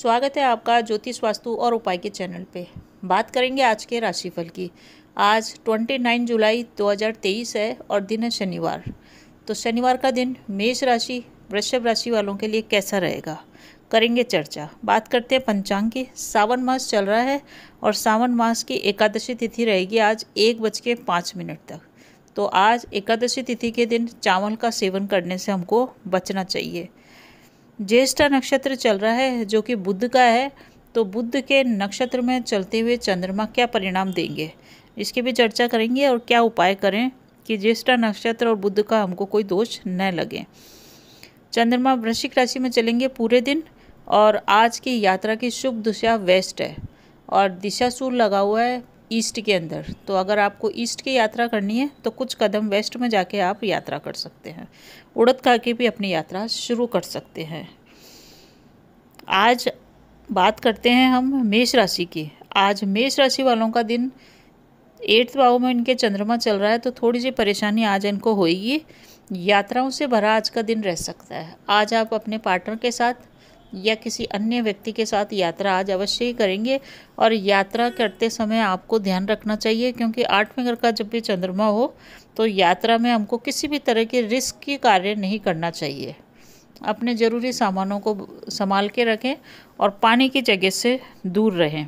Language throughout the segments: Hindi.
स्वागत है आपका ज्योतिष वास्तु और उपाय के चैनल पे बात करेंगे आज के राशिफल की आज 29 जुलाई 2023 है और दिन है शनिवार तो शनिवार का दिन मेष राशि वृषभ राशि वालों के लिए कैसा रहेगा करेंगे चर्चा बात करते हैं पंचांग की सावन मास चल रहा है और सावन मास की एकादशी तिथि रहेगी आज एक बज के पाँच मिनट तक तो आज एकादशी तिथि के दिन चावल का सेवन करने से हमको बचना चाहिए ज्येष्ठा नक्षत्र चल रहा है जो कि बुद्ध का है तो बुद्ध के नक्षत्र में चलते हुए चंद्रमा क्या परिणाम देंगे इसकी भी चर्चा करेंगे और क्या उपाय करें कि ज्येष्ठा नक्षत्र और बुद्ध का हमको कोई दोष न लगे चंद्रमा वृश्चिक राशि में चलेंगे पूरे दिन और आज की यात्रा की शुभ दिशा वेस्ट है और दिशा सूर लगा हुआ है ईस्ट के अंदर तो अगर आपको ईस्ट की यात्रा करनी है तो कुछ कदम वेस्ट में जाके आप यात्रा कर सकते हैं उड़द खा के भी अपनी यात्रा शुरू कर सकते हैं आज बात करते हैं हम मेष राशि की आज मेष राशि वालों का दिन एट्थ भाव में इनके चंद्रमा चल रहा है तो थोड़ी सी परेशानी आज इनको होएगी यात्राओं से भरा आज का दिन रह सकता है आज आप अपने पार्टनर के साथ या किसी अन्य व्यक्ति के साथ यात्रा आज अवश्य ही करेंगे और यात्रा करते समय आपको ध्यान रखना चाहिए क्योंकि आठवें घर का जब भी चंद्रमा हो तो यात्रा में हमको किसी भी तरह के रिस्क के कार्य नहीं करना चाहिए अपने ज़रूरी सामानों को संभाल के रखें और पानी की जगह से दूर रहें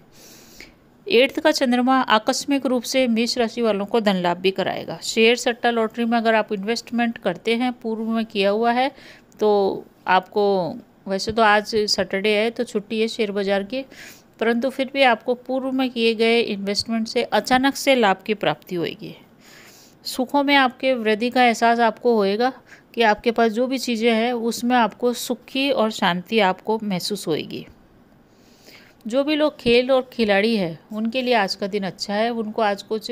एट्थ का चंद्रमा आकस्मिक रूप से मेष राशि वालों को धन लाभ भी कराएगा शेयर सट्टा लॉटरी में अगर आप इन्वेस्टमेंट करते हैं पूर्व में किया हुआ है तो आपको वैसे तो आज सैटरडे है तो छुट्टी है शेयर बाज़ार की परंतु फिर भी आपको पूर्व में किए गए इन्वेस्टमेंट से अचानक से लाभ की प्राप्ति होगी सुखों में आपके वृद्धि का एहसास आपको होएगा कि आपके पास जो भी चीज़ें हैं उसमें आपको सुखी और शांति आपको महसूस होएगी जो भी लोग खेल और खिलाड़ी है उनके लिए आज का दिन अच्छा है उनको आज कुछ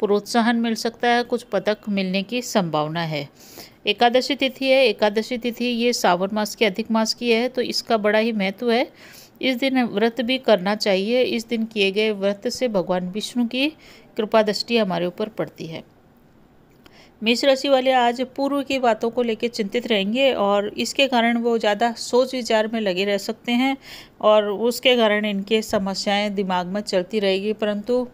प्रोत्साहन मिल सकता है कुछ पदक मिलने की संभावना है एकादशी तिथि है एकादशी तिथि ये सावन मास की अधिक मास की है तो इसका बड़ा ही महत्व है इस दिन व्रत भी करना चाहिए इस दिन किए गए व्रत से भगवान विष्णु की कृपा दृष्टि हमारे ऊपर पड़ती है मेष राशि वाले आज पूर्व की बातों को लेकर चिंतित रहेंगे और इसके कारण वो ज़्यादा सोच विचार में लगे रह सकते हैं और उसके कारण इनके समस्याएं दिमाग में चलती रहेगी परंतु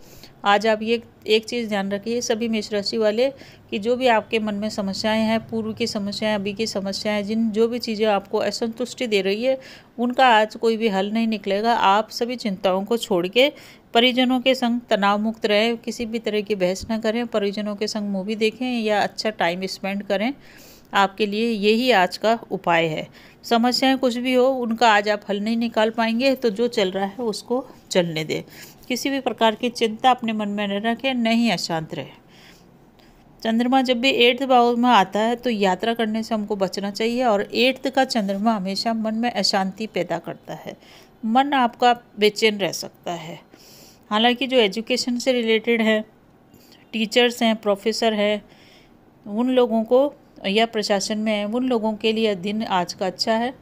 आज आप ये एक चीज़ ध्यान रखिए सभी मेष राशि वाले कि जो भी आपके मन में समस्याएं हैं पूर्व की समस्याएं अभी की समस्याएं जिन जो भी चीज़ें आपको असंतुष्टि दे रही है उनका आज कोई भी हल नहीं निकलेगा आप सभी चिंताओं को छोड़ के परिजनों के संग तनाव मुक्त रहें किसी भी तरह की बहस ना करें परिजनों के संग मूवी देखें या अच्छा टाइम स्पेंड करें आपके लिए यही आज का उपाय है समस्याएं कुछ भी हो उनका आज आप हल नहीं निकाल पाएंगे तो जो चल रहा है उसको चलने दें किसी भी प्रकार की चिंता अपने मन में न रखें न ही अशांत रहे चंद्रमा जब भी एट्थ भाव में आता है तो यात्रा करने से हमको बचना चाहिए और एट्थ का चंद्रमा हमेशा मन में अशांति पैदा करता है मन आपका बेचैन रह सकता है हालांकि जो एजुकेशन से रिलेटेड है टीचर्स हैं प्रोफेसर हैं उन लोगों को या प्रशासन में हैं उन लोगों के लिए दिन आज का अच्छा है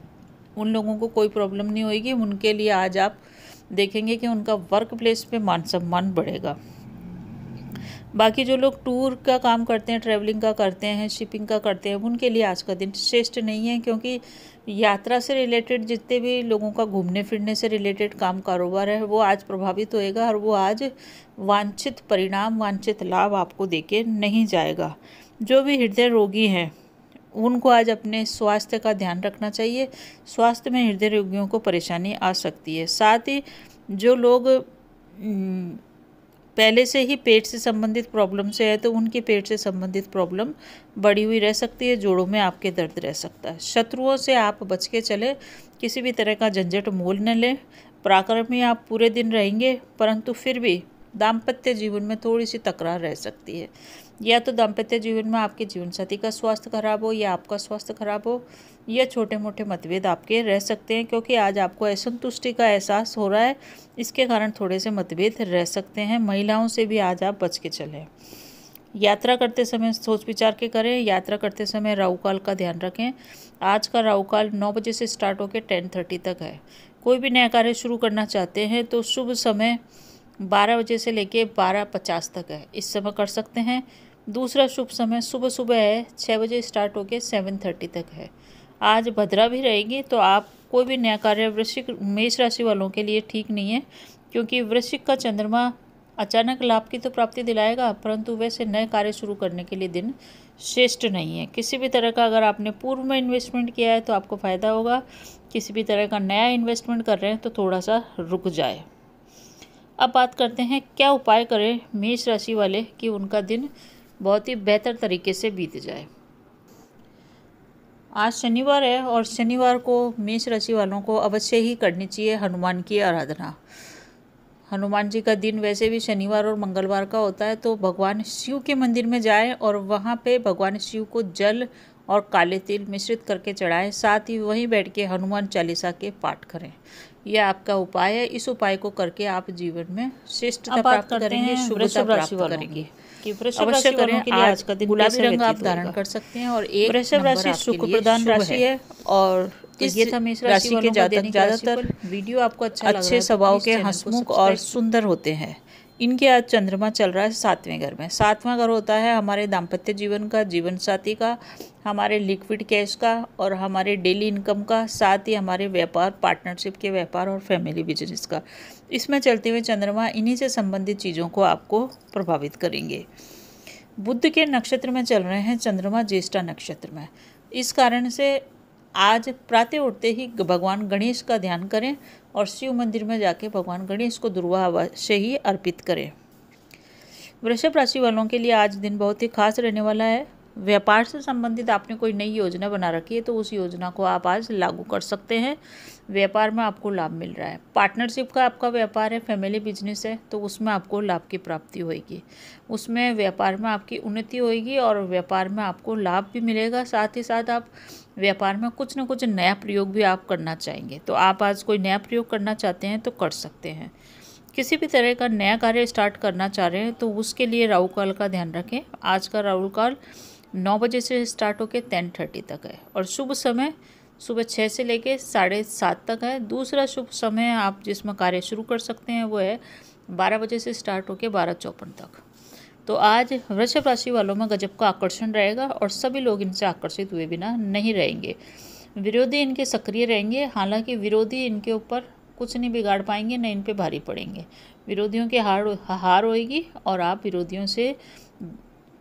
उन लोगों को कोई प्रॉब्लम नहीं होगी उनके लिए आज आप देखेंगे कि उनका वर्क प्लेस पर मान सम्मान बढ़ेगा बाकी जो लोग टूर का काम करते हैं ट्रैवलिंग का करते हैं शिपिंग का करते हैं उनके लिए आज का दिन श्रेष्ठ नहीं है क्योंकि यात्रा से रिलेटेड जितने भी लोगों का घूमने फिरने से रिलेटेड काम कारोबार है वो आज प्रभावित होएगा और वो आज वांछित परिणाम वांछित लाभ आपको देके नहीं जाएगा जो भी हृदय रोगी हैं उनको आज अपने स्वास्थ्य का ध्यान रखना चाहिए स्वास्थ्य में हृदय रोगियों को परेशानी आ सकती है साथ ही जो लोग पहले से ही पेट से संबंधित प्रॉब्लम से है तो उनके पेट से संबंधित प्रॉब्लम बढ़ी हुई रह सकती है जोड़ों में आपके दर्द रह सकता है शत्रुओं से आप बच के चले किसी भी तरह का झंझट मोल न लें पराक्रम में आप पूरे दिन रहेंगे परंतु फिर भी दाम्पत्य जीवन में थोड़ी सी तकरार रह सकती है या तो दाम्पत्य जीवन में आपके जीवन साथी का स्वास्थ्य खराब हो या आपका स्वास्थ्य खराब हो या छोटे मोटे मतभेद आपके रह सकते हैं क्योंकि आज आपको असंतुष्टि का एहसास हो रहा है इसके कारण थोड़े से मतभेद रह सकते हैं महिलाओं से भी आज आप बच के चलें यात्रा करते समय सोच विचार के करें यात्रा करते समय राहुकाल का ध्यान रखें आज का राहुकाल नौ बजे से स्टार्ट होकर टेन थर्टी तक है कोई भी नया कार्य शुरू करना चाहते हैं तो शुभ समय बारह बजे से लेके बारह पचास तक है इस समय कर सकते हैं दूसरा शुभ समय सुबह सुबह है छः बजे स्टार्ट होकर सेवन थर्टी तक है आज भद्रा भी रहेगी तो आप कोई भी नया कार्य वृश्चिक मेष राशि वालों के लिए ठीक नहीं है क्योंकि वृश्चिक का चंद्रमा अचानक लाभ की तो प्राप्ति दिलाएगा परंतु वैसे नए कार्य शुरू करने के लिए दिन श्रेष्ठ नहीं है किसी भी तरह का अगर आपने पूर्व में इन्वेस्टमेंट किया है तो आपको फ़ायदा होगा किसी भी तरह का नया इन्वेस्टमेंट कर रहे हैं तो थोड़ा सा रुक जाए अब बात करते हैं क्या उपाय करें मेष राशि वाले कि उनका दिन बहुत ही बेहतर तरीके से बीत जाए आज शनिवार है और शनिवार को मेष राशि वालों को अवश्य ही करनी चाहिए हनुमान की आराधना हनुमान जी का दिन वैसे भी शनिवार और मंगलवार का होता है तो भगवान शिव के मंदिर में जाएं और वहाँ पे भगवान शिव को जल और काले तिल मिश्रित करके चढ़ाएं साथ ही वहीं बैठ के हनुमान चालीसा के पाठ करें यह आपका उपाय है इस उपाय को करके आप जीवन में श्रेष्ठता प्राप्त करेंगे शुभता प्राप्त करेंगे कि अवश्य करें आज का दिन गुलाबी रंग आप धारण कर सकते हैं और एक वृषभ राशि सुख प्रदान राशि है और तो इस ये था मेष राशि के ज्यादातर वीडियो आपको अच्छा अच्छे तो स्वभाव के हंसमुख और सुंदर होते हैं इनके आज चंद्रमा चल रहा है सातवें घर में सातवां घर होता है हमारे दाम्पत्य जीवन का जीवन साथी का हमारे लिक्विड कैश का और हमारे डेली इनकम का साथ ही हमारे व्यापार पार्टनरशिप के व्यापार और फैमिली बिजनेस का इसमें चलते हुए चंद्रमा इन्हीं से संबंधित चीज़ों को आपको प्रभावित करेंगे बुद्ध के नक्षत्र में चल रहे हैं चंद्रमा ज्येष्ठा नक्षत्र में इस कारण से आज प्रातः उठते ही भगवान गणेश का ध्यान करें और शिव मंदिर में जाके भगवान गणेश को दुर्वा से ही अर्पित करें वृषभ राशि वालों के लिए आज दिन बहुत ही खास रहने वाला है व्यापार से संबंधित आपने कोई नई योजना बना रखी है तो उस योजना को आप आज लागू कर सकते हैं व्यापार में आपको लाभ मिल रहा है पार्टनरशिप का आपका व्यापार है फैमिली बिजनेस है तो उसमें आपको लाभ की प्राप्ति होगी उसमें व्यापार में आपकी उन्नति होगी और व्यापार में आपको लाभ भी मिलेगा साथ ही साथ आप व्यापार में कुछ ना कुछ नया प्रयोग भी आप करना चाहेंगे तो आप आज कोई नया प्रयोग करना चाहते हैं तो कर सकते हैं किसी भी तरह का नया कार्य स्टार्ट करना चाह रहे हैं तो उसके लिए राहुल काल का ध्यान रखें आज का राहुल काल नौ बजे से स्टार्ट होकर टेन थर्टी तक है और शुभ समय सुबह छः से लेकर साढ़े सात तक है दूसरा शुभ समय आप जिसमें कार्य शुरू कर सकते हैं वो है बारह बजे से स्टार्ट होकर बारह चौपन तक तो आज वृषभ राशि वालों में गजब का आकर्षण रहेगा और सभी लोग इनसे आकर्षित हुए बिना नहीं रहेंगे विरोधी इनके सक्रिय रहेंगे हालांकि विरोधी इनके ऊपर कुछ नहीं बिगाड़ पाएंगे न इन पर भारी पड़ेंगे विरोधियों के हार हार होएगी और आप विरोधियों से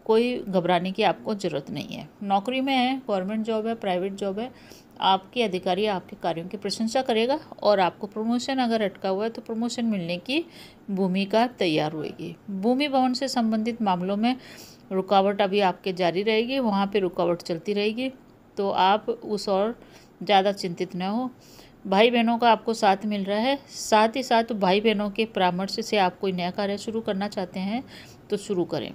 कोई घबराने की आपको ज़रूरत नहीं है नौकरी में है गवर्नमेंट जॉब है प्राइवेट जॉब है आपके अधिकारी आपके कार्यों की प्रशंसा करेगा और आपको प्रमोशन अगर अटका हुआ है तो प्रमोशन मिलने की भूमिका तैयार होएगी भूमि भवन से संबंधित मामलों में रुकावट अभी आपके जारी रहेगी वहाँ पे रुकावट चलती रहेगी तो आप उस और ज़्यादा चिंतित न हो भाई बहनों का आपको साथ मिल रहा है साथ ही साथ भाई बहनों के परामर्श से आप कोई नया कार्य शुरू करना चाहते हैं तो शुरू करें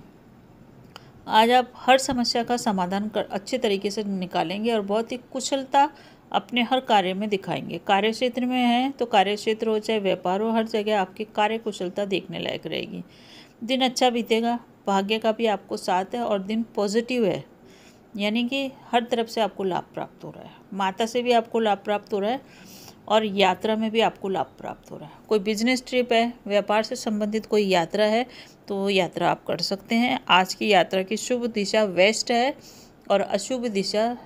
आज आप हर समस्या का समाधान कर अच्छे तरीके से निकालेंगे और बहुत ही कुशलता अपने हर कार्य में दिखाएंगे कार्य क्षेत्र में है तो कार्य क्षेत्र हो चाहे व्यापार हो हर जगह आपकी कार्य कुशलता देखने लायक रहेगी दिन अच्छा बीतेगा भाग्य का भी आपको साथ है और दिन पॉजिटिव है यानी कि हर तरफ से आपको लाभ प्राप्त हो रहा है माता से भी आपको लाभ प्राप्त हो रहा है और यात्रा में भी आपको लाभ प्राप्त हो रहा है कोई बिजनेस ट्रिप है व्यापार से संबंधित कोई यात्रा है तो यात्रा आप कर सकते हैं आज की यात्रा की शुभ दिशा वेस्ट है और अशुभ दिशा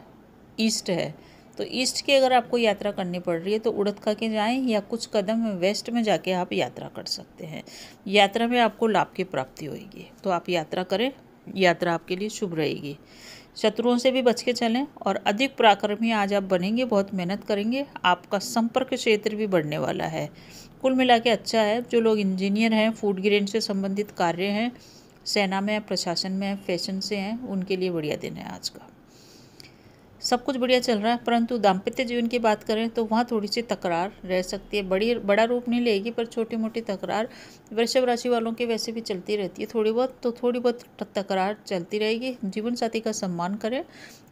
ईस्ट है तो ईस्ट की अगर आपको यात्रा करनी पड़ रही है तो उड़द खा के जाएँ या कुछ कदम वेस्ट में जाके आप यात्रा कर सकते हैं यात्रा में आपको लाभ की प्राप्ति होगी तो आप यात्रा करें यात्रा आपके लिए शुभ रहेगी शत्रुओं से भी बच के चलें और अधिक पराक्रमी आज आप बनेंगे बहुत मेहनत करेंगे आपका संपर्क क्षेत्र भी बढ़ने वाला है कुल मिला के अच्छा है जो लोग इंजीनियर हैं फूड ग्रेन से संबंधित कार्य हैं सेना में प्रशासन में फैशन से हैं उनके लिए बढ़िया दिन है आज का सब कुछ बढ़िया चल रहा है परंतु दाम्पत्य जीवन की बात करें तो वहाँ थोड़ी सी तकरार रह सकती है बड़ी बड़ा रूप नहीं लेगी पर छोटी मोटी तकरार वृषभ राशि वालों की वैसे भी चलती रहती है थोड़ी बहुत तो थोड़ी बहुत तकरार चलती रहेगी जीवन साथी का सम्मान करें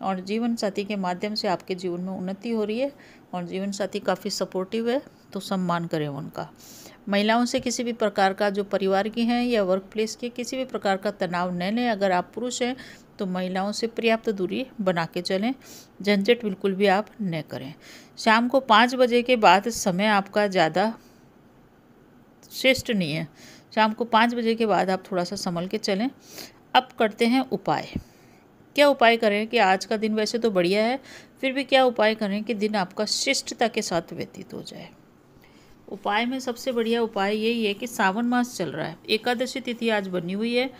और जीवन साथी के माध्यम से आपके जीवन में उन्नति हो रही है और जीवन साथी काफ़ी सपोर्टिव है तो सम्मान करें उनका महिलाओं से किसी भी प्रकार का जो परिवार की हैं या वर्क प्लेस के किसी भी प्रकार का तनाव न लें अगर आप पुरुष हैं तो महिलाओं से पर्याप्त दूरी बना के चलें झंझट बिल्कुल भी आप न करें शाम को पाँच बजे के बाद समय आपका ज़्यादा श्रेष्ठ नहीं है शाम को पाँच बजे के बाद आप थोड़ा सा संभल के चलें अब करते हैं उपाय क्या उपाय करें कि आज का दिन वैसे तो बढ़िया है फिर भी क्या उपाय करें कि दिन आपका शिष्टता के साथ व्यतीत हो जाए उपाय में सबसे बढ़िया उपाय यही है कि सावन मास चल रहा है एकादशी तिथि आज बनी हुई है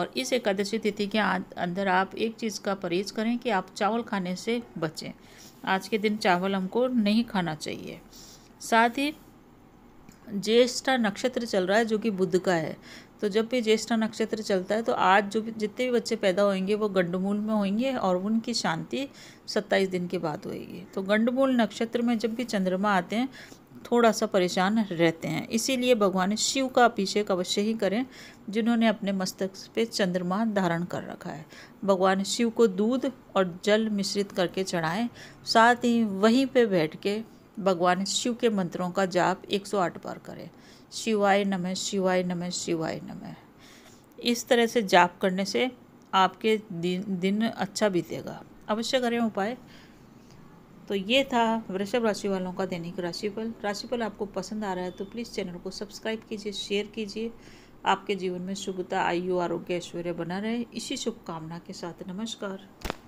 और इस एकादशी तिथि के अंदर आप एक चीज़ का परहेज करें कि आप चावल खाने से बचें आज के दिन चावल हमको नहीं खाना चाहिए साथ ही ज्येष्ठा नक्षत्र चल रहा है जो कि बुद्ध का है तो जब भी ज्येष्ठा नक्षत्र चलता है तो आज जो भी जितने भी बच्चे पैदा होंगे वो गंडमूल में होंगे और उनकी शांति सत्ताईस दिन के बाद होएगी तो गंडमूल नक्षत्र में जब भी चंद्रमा आते हैं थोड़ा सा परेशान रहते हैं इसीलिए भगवान शिव का अभिषेक अवश्य ही करें जिन्होंने अपने मस्तक पे चंद्रमा धारण कर रखा है भगवान शिव को दूध और जल मिश्रित करके चढ़ाएं साथ ही वहीं पे बैठ के भगवान शिव के मंत्रों का जाप 108 बार करें शिवाय नमः शिवाय नमः शिवाय नमः इस तरह से जाप करने से आपके दिन दिन अच्छा बीतेगा अवश्य करें उपाय तो ये था वृषभ राशि वालों का दैनिक राशिफल राशिफल आपको पसंद आ रहा है तो प्लीज़ चैनल को सब्सक्राइब कीजिए शेयर कीजिए आपके जीवन में शुभता आयु आरोग्य ऐश्वर्य बना रहे इसी शुभकामना के साथ नमस्कार